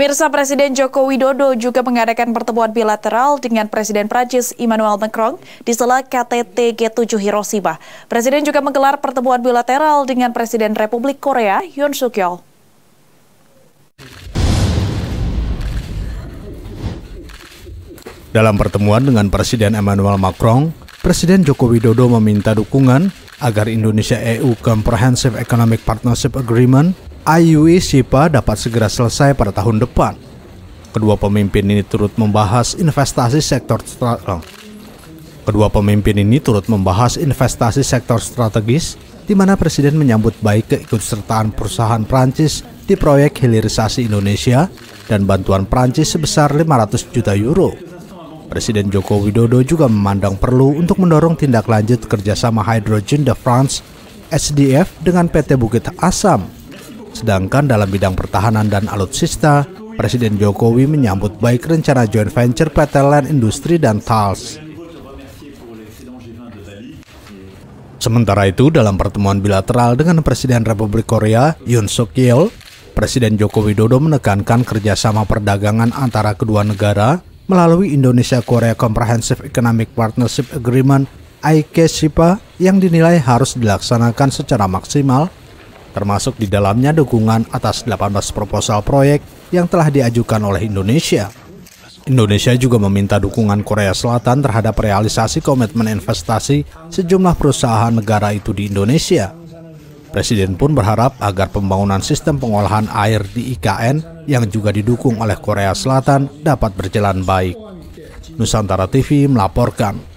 Mirsa Presiden Joko Widodo juga mengadakan pertemuan bilateral dengan Presiden Prancis Emmanuel Macron di sela KTT G7 Hiroshima. Presiden juga menggelar pertemuan bilateral dengan Presiden Republik Korea Yoon Suk Yeol. Dalam pertemuan dengan Presiden Emmanuel Macron, Presiden Joko Widodo meminta dukungan agar Indonesia EU Comprehensive Economic Partnership Agreement IUI SIPA dapat segera selesai pada tahun depan. Kedua pemimpin ini turut membahas investasi sektor strategis. Oh. Kedua pemimpin ini turut membahas investasi sektor strategis di mana presiden menyambut baik keikutsertaan perusahaan Prancis di proyek hilirisasi Indonesia dan bantuan Prancis sebesar 500 juta euro. Presiden Joko Widodo juga memandang perlu untuk mendorong tindak lanjut kerjasama Hydrogen de France SDF dengan PT Bukit Asam Sedangkan dalam bidang pertahanan dan alutsista, Presiden Jokowi menyambut baik rencana joint venture PT Land Industri dan TALS. Sementara itu, dalam pertemuan bilateral dengan Presiden Republik Korea, Yoon Suk Yeol, Presiden Joko Widodo menekankan kerjasama perdagangan antara kedua negara melalui Indonesia-Korea Comprehensive Economic Partnership Agreement (IKCPA) yang dinilai harus dilaksanakan secara maksimal termasuk di dalamnya dukungan atas 18 proposal proyek yang telah diajukan oleh Indonesia. Indonesia juga meminta dukungan Korea Selatan terhadap realisasi komitmen investasi sejumlah perusahaan negara itu di Indonesia. Presiden pun berharap agar pembangunan sistem pengolahan air di IKN yang juga didukung oleh Korea Selatan dapat berjalan baik. Nusantara TV melaporkan.